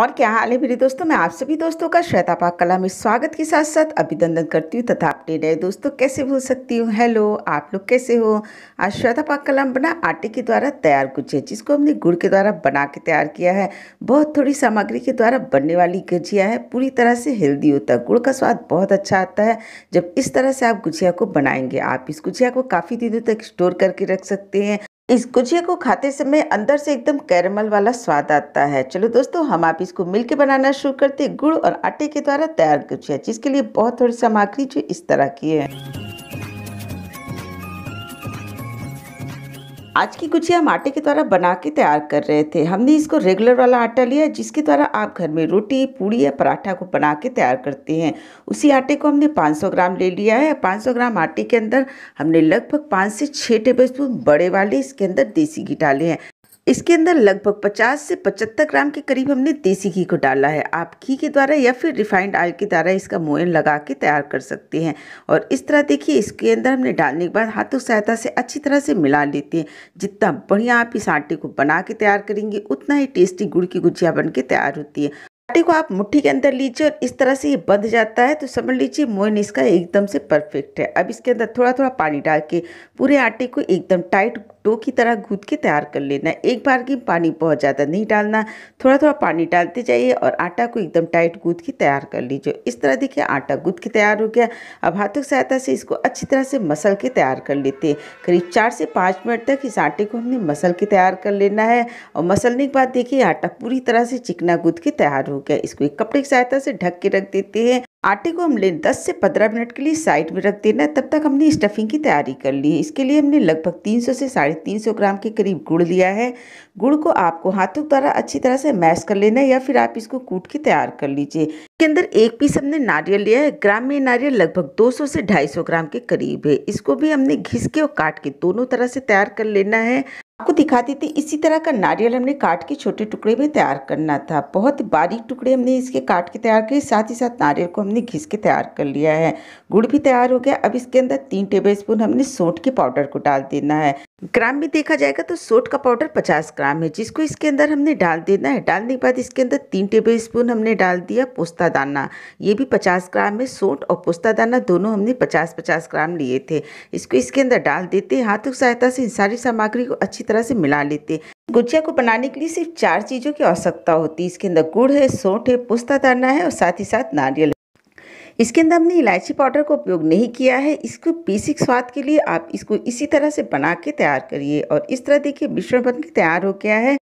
और क्या हाल है मेरे दोस्तों मैं आप सभी दोस्तों का श्वेता पाक कला में स्वागत के साथ साथ अभिनंदन करती हूँ तथा अपने नए दोस्तों कैसे भूल सकती हूँ हेलो आप लोग कैसे हो आज श्वेता पाक कला बना आटे के द्वारा तैयार गुजिया जिसको हमने गुड़ के द्वारा बना के तैयार किया है बहुत थोड़ी सामग्री के द्वारा बनने वाली गुजिया है पूरी तरह से हेल्दी होता है गुड़ का स्वाद बहुत अच्छा आता है जब इस तरह से आप गुजिया को बनाएंगे आप इस गुजिया को काफ़ी दिनों तक स्टोर करके रख सकते हैं इस गुजिया को खाते समय अंदर से एकदम कैरमल वाला स्वाद आता है चलो दोस्तों हम आप इसको मिलके बनाना शुरू करते हैं गुड़ और आटे के द्वारा तैयार गुजिया जिसके लिए बहुत थोड़ी सामग्री जो इस तरह की है आज की गुजिया हम आटे के द्वारा बना के तैयार कर रहे थे हमने इसको रेगुलर वाला आटा लिया जिसके द्वारा आप घर में रोटी पूड़ी या पराठा को बना के तैयार करते हैं उसी आटे को हमने 500 ग्राम ले लिया है 500 ग्राम आटे के अंदर हमने लगभग पाँच से छः टेबल स्पून बड़े वाले इसके अंदर देसी घी डाले हैं इसके अंदर लगभग 50 से 75 ग्राम के करीब हमने देसी घी को डाला है आप घी के द्वारा या फिर रिफाइंड ऑयल के द्वारा इसका मोयन लगा के तैयार कर सकते हैं और इस तरह देखिए इसके अंदर हमने डालने के बाद हाथों सहायता से अच्छी तरह से मिला लेते हैं जितना बढ़िया आप इस आटे को बना के तैयार करेंगे उतना ही टेस्टी गुड़ की गुजिया बन के तैयार होती है आटे को आप मुट्ठी के अंदर लीजिए और इस तरह से ये बंध जाता है तो समझ लीजिए मोइन इसका एकदम से परफेक्ट है अब इसके अंदर थोड़ा थोड़ा पानी डाल के पूरे आटे को एकदम टाइट डो की तरह गूद के तैयार कर लेना एक बार की पानी बहुत ज़्यादा नहीं डालना थोड़ा थोड़ा पानी डालते जाइए और आटा को एकदम टाइट गूद के तैयार कर लीजिए इस तरह देखिए आटा गूद के तैयार हो गया अब हाथों की सहायता से इसको अच्छी तरह से मसल के तैयार कर लेते हैं करीब चार से पाँच मिनट तक इस आटे को हमने मसल के तैयार कर लेना है और मसलने के बाद देखिए आटा पूरी तरह से चिकना गूद के तैयार हो गया इसको एक कपड़े की सहायता से ढक के रख देते हैं आटे को हमने 10 से 15 मिनट के लिए साइड में रख देना तब तक हमने स्टफिंग की तैयारी कर ली है इसके लिए हमने लगभग 300 से साढ़े तीन ग्राम के करीब गुड़ लिया है गुड़ को आपको हाथों द्वारा अच्छी तरह से मैश कर लेना है या फिर आप इसको कूट के तैयार कर लीजिए इसके अंदर एक पीस हमने नारियल लिया है ग्राम में नारियल लगभग दो से ढाई ग्राम के करीब है इसको भी हमने घिस के और काट के दोनों तरह से तैयार कर लेना है आपको दिखा देते इसी तरह का नारियल हमने काट के छोटे टुकड़े में तैयार करना था बहुत बारीक टुकड़े हमने इसके काट के तैयार किए साथ ही साथ नारियल को हमने घिस के तैयार कर लिया है गुड़ भी तैयार हो गया अब इसके अंदर तीन टेबल स्पून हमने सोट के पाउडर को डाल देना है ग्राम में देखा जाएगा तो सोट का पाउडर 50 ग्राम है जिसको इसके अंदर हमने डाल देना है डालने के बाद इसके अंदर तीन टेबल स्पून हमने डाल दिया पोस्ता दाना ये भी 50 ग्राम है सोट और पोस्ता दाना दोनों हमने 50-50 ग्राम लिए थे इसको इसके अंदर डाल देते हाथों की सहायता से इन सारी सामग्री को अच्छी तरह से मिला लेते गुजिया को बनाने के लिए सिर्फ चार चीज़ों की आवश्यकता होती है इसके अंदर गुड़ है सोंठ है पुस्ता दाना है और साथ ही साथ नारियल इसके अंदर हमने इलायची पाउडर का उपयोग नहीं किया है इसको बेसिक स्वाद के लिए आप इसको इसी तरह से बना के तैयार करिए और इस तरह देखिए मिश्रण बन के तैयार हो गया है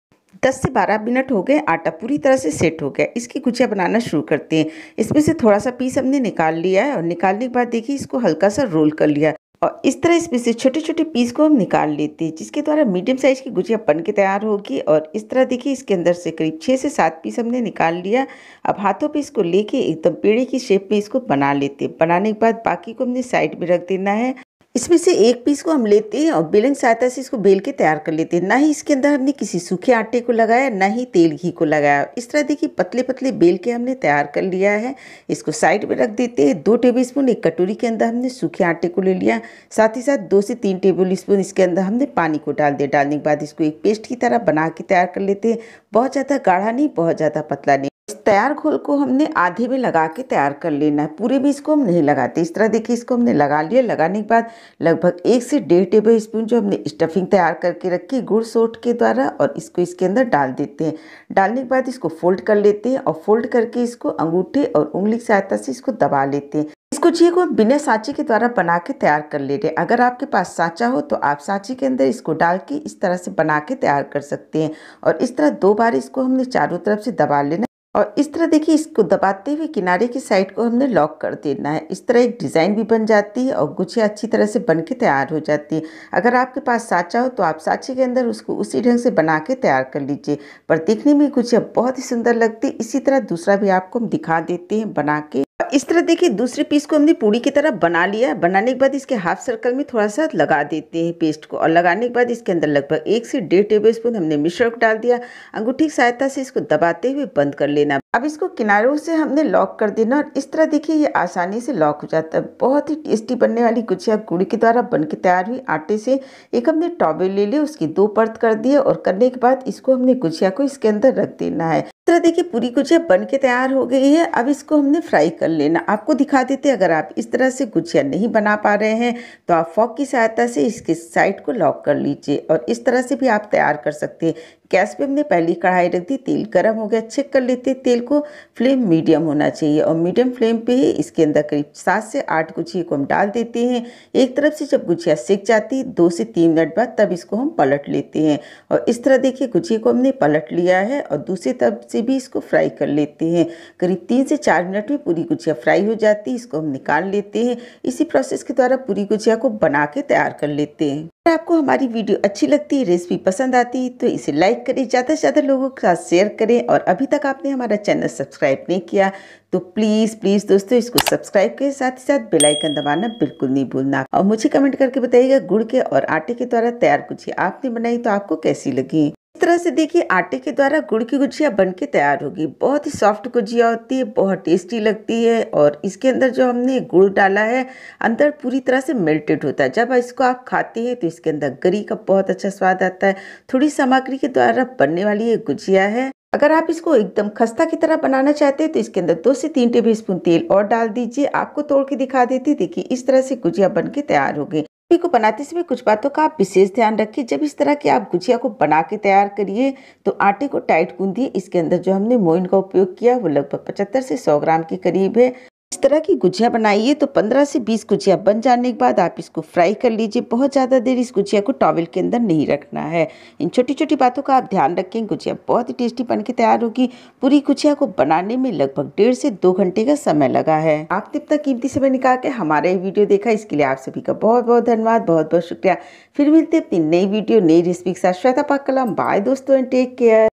10 से 12 मिनट हो गए आटा पूरी तरह से सेट हो गया इसकी गुजिया बनाना शुरू करते हैं इसमें से थोड़ा सा पीस हमने निकाल लिया है और निकालने के बाद देखिए इसको हल्का सा रोल कर लिया और इस तरह इसमें से छोटे छोटे पीस को हम निकाल लेते हैं जिसके द्वारा मीडियम साइज़ की गुजिया बन के तैयार होगी और इस तरह देखिए इसके अंदर से करीब छः से सात पीस हमने निकाल लिया अब हाथों पे इसको लेके एकदम पेड़े की शेप में इसको बना लेते हैं बनाने के बाद बाकी को हमने साइड में रख देना है इसमें से एक पीस को हम लेते हैं और बेलन सहायता से इसको बेल के तैयार कर लेते हैं ना ही इसके अंदर हमने किसी सूखे आटे को लगाया ना ही तेल घी को लगाया इस तरह देखिए पतले पतले बेल के हमने तैयार कर लिया है इसको साइड में रख देते हैं दो टेबल स्पून एक कटोरी के अंदर हमने सूखे आटे को ले लिया साथ ही साथ दो से तीन टेबल स्पून इसके अंदर हमने पानी को डाल दिया डालने के बाद इसको एक पेस्ट की तरह बना के तैयार कर लेते हैं बहुत ज़्यादा गाढ़ा नहीं बहुत ज़्यादा पतला नहीं तैयार घोल को हमने आधे में लगा के तैयार कर लेना है पूरे में इसको हम नहीं लगाते इस तरह देखिए इसको हमने लगा लिया लगाने के बाद लगभग एक से डेढ़ टेबल स्पून जो हमने स्टफिंग तैयार करके रखी गुड़ सोट के द्वारा और इसको इसके अंदर डाल देते हैं डालने के बाद इसको फोल्ड कर लेते हैं और फोल्ड करके इसको अंगूठे और उंगली की सहायता से इसको दबा लेते हैं इसको चाहिए को बिना सांची के द्वारा बना के तैयार कर ले रहे अगर आपके पास सांचा हो तो आप सांची के अंदर इसको डाल के इस तरह से बना के तैयार कर सकते हैं और इस तरह दो बार इसको हमने चारों तरफ से दबा लेना और इस तरह देखिए इसको दबाते हुए किनारे की साइड को हमने लॉक कर देना है इस तरह एक डिज़ाइन भी बन जाती है और गुच्छे अच्छी तरह से बन के तैयार हो जाती है अगर आपके पास साँचा हो तो आप साँचे के अंदर उसको उसी ढंग से बना के तैयार कर लीजिए पर देखने में गुच्छे बहुत ही सुंदर लगती इसी तरह दूसरा भी आपको हम दिखा देते हैं बना के इस तरह देखिए दूसरे पीस को हमने पूड़ी की तरह बना लिया बनाने के बाद इसके हाफ सर्कल में थोड़ा सा लगा देते हैं पेस्ट को और लगाने के बाद इसके अंदर लगभग एक से डेढ़ टेबल स्पून हमने मिश्रक डाल दिया अंगूठी की सहायता से इसको दबाते हुए बंद कर लेना अब इसको किनारों से हमने लॉक कर देना और इस तरह देखिए ये आसानी से लॉक हो जाता है बहुत ही टेस्टी बनने वाली गुजिया गुड़ के द्वारा बन के तैयार हुई आटे से एक हमने टॉबे ले ली उसकी दो परत कर दिए और करने के बाद इसको हमने गुजिया को इसके अंदर रख देना है तरह देखिए पूरी गुजिया बन के तैयार हो गई है अब इसको हमने फ्राई कर लेना आपको दिखा देते अगर आप इस तरह से गुजिया नहीं बना पा रहे हैं तो आप फॉक की सहायता से इसके साइड को लॉक कर लीजिए और इस तरह से भी आप तैयार कर सकते हैं गैस पे हमने पहली कढ़ाई रख दी तेल गर्म हो गया चेक कर लेते हैं तेल को फ्लेम मीडियम होना चाहिए और मीडियम फ्लेम पे ही इसके अंदर करीब सात से आठ गुझिए को हम डाल देते हैं एक तरफ से जब गुझिया सेक जाती है दो से तीन मिनट बाद तब इसको हम पलट लेते हैं और इस तरह देखिए गुझिए को हमने पलट लिया है और दूसरी तरफ से भी इसको फ्राई कर लेते हैं करीब तीन से चार मिनट में पूरी गुझिया फ्राई हो जाती है इसको हम निकाल लेते हैं इसी प्रोसेस के द्वारा पूरी गुझिया को बना के तैयार कर लेते हैं आपको हमारी वीडियो अच्छी लगती है रेसिपी पसंद आती है तो इसे लाइक करें ज़्यादा से ज़्यादा लोगों के साथ शेयर करें और अभी तक आपने हमारा चैनल सब्सक्राइब नहीं किया तो प्लीज़ प्लीज़ दोस्तों इसको सब्सक्राइब के साथ ही साथ बेलाइकन दबाना बिल्कुल नहीं भूलना और मुझे कमेंट करके बताइएगा गुड़ के और आटे के द्वारा तैयार कुछ आपने बनाई तो आपको कैसी लगी तरह से देखिए आटे के द्वारा गुड़ की गुजिया बन के तैयार होगी बहुत ही सॉफ्ट गुजिया होती है बहुत टेस्टी लगती है और इसके अंदर जो हमने गुड़ डाला है अंदर पूरी तरह से मेल्टेड होता है जब इसको आप खाते हैं तो इसके अंदर गरी का बहुत अच्छा स्वाद आता है थोड़ी सामग्री के द्वारा बनने वाली ये गुजिया है अगर आप इसको एकदम खस्ता की तरह बनाना चाहते हैं तो इसके अंदर दो से तीन टेबल स्पून तेल और डाल दीजिए आपको तोड़ के दिखा देती देखिए इस तरह से गुजिया बन के तैयार हो गई रेसिपी को बनाते समय कुछ बातों का आप विशेष ध्यान रखिए जब इस तरह की आप गुजिया को बना के तैयार करिए तो आटे को टाइट गूंदिए इसके अंदर जो हमने मोइन का उपयोग किया वो लगभग पचहत्तर से सौ ग्राम के करीब है इस तरह की गुजिया बनाइए तो 15 से 20 गुजिया बन जाने के बाद आप इसको फ्राई कर लीजिए बहुत ज़्यादा देर इस गुजिया को टॉवल के अंदर नहीं रखना है इन छोटी छोटी बातों का आप ध्यान रखें गुजिया बहुत ही टेस्टी बन के तैयार होगी पूरी गुजिया को बनाने में लगभग डेढ़ से दो घंटे का समय लगा है आप तब तक कीमती समय निकाल के हमारा वीडियो देखा इसके लिए आप सभी का बहुत बहुत धन्यवाद बहुत बहुत शुक्रिया फिर मिलते अपनी नई वीडियो नई रेसिपी के साथ श्वेता पाक कलम बाय दोस्तों टेक केयर